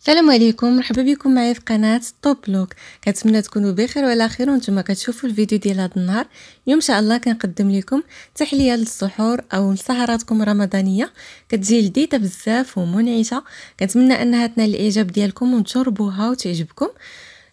السلام عليكم مرحبا بكم معايا في قناه توب لوك كنتمنى تكونوا بخير وعلى خير وانتم كتشوفوا الفيديو ديال هذا النهار اليوم ان شاء الله كنقدم لكم تحليه للسحور او لسهراتكم الرمضانيه كتجي لذيذه بزاف ومنعشه كنتمنى انها تنال الاعجاب ديالكم وتشربوها وتعجبكم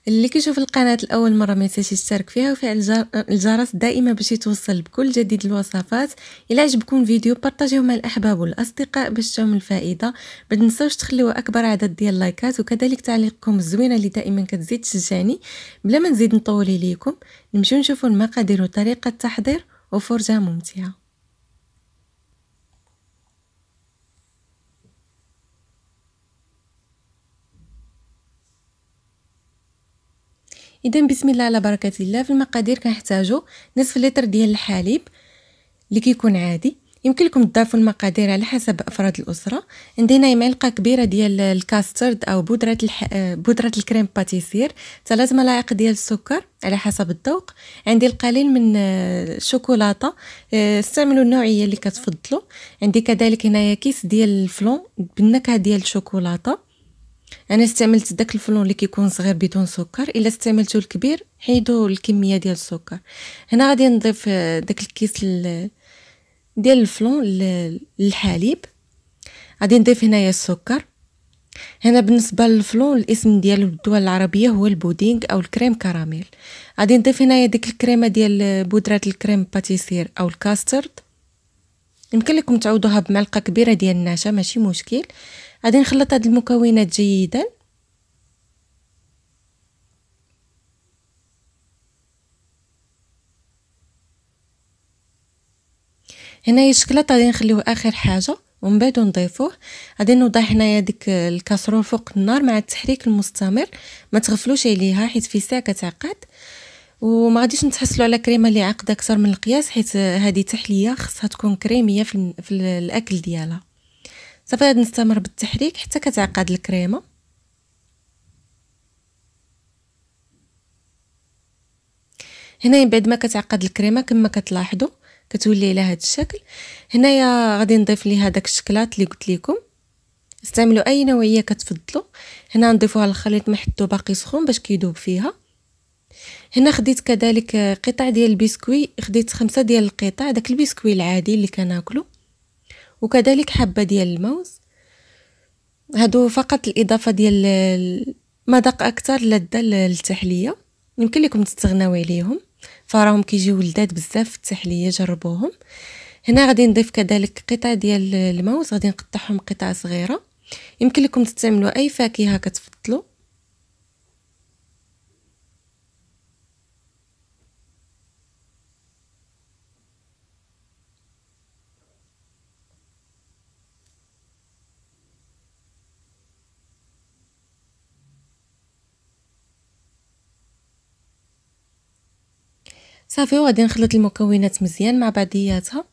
اللي كيشوف القناه لاول مره ما ينساش يشترك فيها وفعل الجرس دائما باش يتوصل بكل جديد الوصفات الا عجبكم الفيديو بارطاجيو مع الاحباب والاصدقاء باش تشوفوا الفائده ما تنساوش تخليوا اكبر عدد ديال اللايكات وكذلك تعليقكم الزوينه اللي دائما كتزيد تشجعني بلا ما نزيد نطول عليكم نمشيو نشوفوا المقادير وطريقه التحضير وفرجه ممتعه اذا بسم الله على بركه الله في المقادير كنحتاجو نصف لتر ديال الحليب اللي كيكون عادي يمكن لكم تضافوا المقادير على حسب افراد الاسره عندنا معلقه كبيره ديال الكاسترد او بودره الح... بودره الكريم باتيسير ثلاث ملاعق ديال السكر على حسب الذوق عندي القليل من آه، الشوكولاته استعملوا آه، النوعيه اللي كتفضلوا عندي كذلك هنايا كيس ديال الفلون بالنكهه ديال الشوكولاته انا استعملت داك الفلون اللي كيكون صغير بدون سكر الا استعملتو الكبير حيدو الكميه ديال السكر هنا غادي نضيف آه، داك الكيس ديال الفلون للحليب غادي نضيف هنايا السكر هنا بالنسبه للفلون الاسم ديالو بالدول العربيه هو البودينغ او الكريم كراميل غادي نضيف هنايا ديك الكريمه ديال بودره الكريم باتيسير او الكاسترد يمكن لكم تعوضوها بمعلقه كبيره ديال النشا ماشي مشكل غادي نخلط هاد المكونات جيدا هنايا الشكلاط غادي نخليوه اخر حاجه ومن بعد نضيفوه غادي نوضع هنايا ديك الكاسرون فوق النار مع التحريك المستمر ما تغفلوش عليها حيت في ساعه كتعقد وما غاديش نتحصلوا على كريمه اللي عاقده اكثر من القياس حيت هذه تحليه خصها تكون كريميه في, في الاكل ديالها صافي غادي نستمر بالتحريك حتى كتعقد الكريمه هنايا بعد ما كتعقد الكريمه كما كتلاحظوا كتولي على هذا الشكل هنايا غادي نضيف ليها داك الشكلاط اللي قلت لكم استعملوا اي نوعيه كتفضلوا هنا نضيفوها للخليط محدو باقي سخون باش كيذوب فيها هنا خديت كذلك قطع ديال البسكوي خديت خمسة ديال القطع داك البسكوي العادي اللي كناكلو وكذلك حبه ديال الموز هادو فقط الاضافه ديال مذاق اكثر لذه للتحليه يمكن لكم تستغناو عليهم فراهم كيجيو لذات بزاف في التحليه جربوهم هنا غادي نضيف كذلك قطع ديال الموز غادي نقطعهم قطع صغيره يمكن لكم تستعملوا اي فاكهه كتفضلوا صافي وغادي نخلط المكونات مزيان مع بعضياتها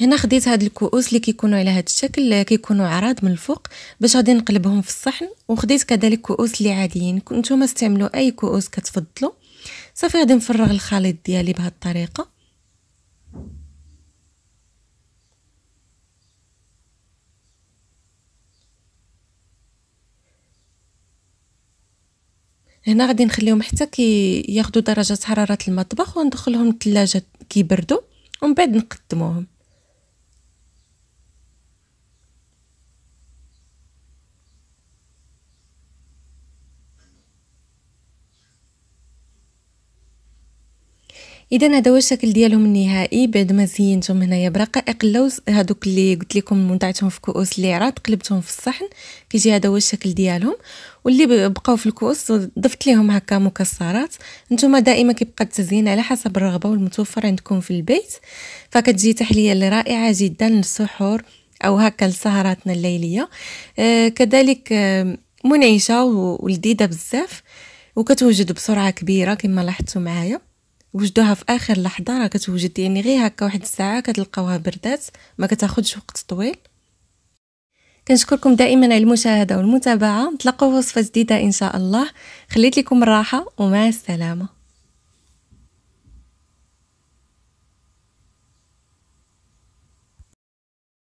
هنا خديت هاد الكؤوس اللي كيكونوا على هاد الشكل كيكونوا عراض من الفوق باش غادي نقلبهم في الصحن وخديت كذلك كؤوس اللي عاديين نتوما استعملوا اي كؤوس كتفضلوا صافي غادي نفرغ الخليط ديالي بهاد الطريقه هنا غادي نخليهم حتى كي ياخذوا درجه حراره المطبخ وندخلهم الثلاجه كيبردوا ومن بعد نقدموهم اذا هذا هو الشكل ديالهم النهائي بعد ما زينتهم هنايا برقائق اللوز هذوك اللي قلت لكم منتعتهم في كؤوس عرات قلبتهم في الصحن كيجي هذا هو الشكل ديالهم واللي بقاو في الكؤوس ضفت لهم هكا مكسرات نتوما دائما كيبقى التزيين على حسب الرغبه والمتوفر عندكم في البيت فكتجي تحليه رائعه جدا للسحور او هكا لسهراتنا الليليه آه كذلك آه منعشه ولذيذه بزاف وكتوجد بسرعه كبيره كما لاحظتوا معايا وجدوها في اخر لحظه راه كتوجد يعني غير هكا واحد الساعه كتلقاوها بردات ما كتاخذش وقت طويل كنشكركم دائما على المشاهده والمتابعه نتلاقاو في وصفه جديده ان شاء الله خليت لكم الراحه ومع السلامه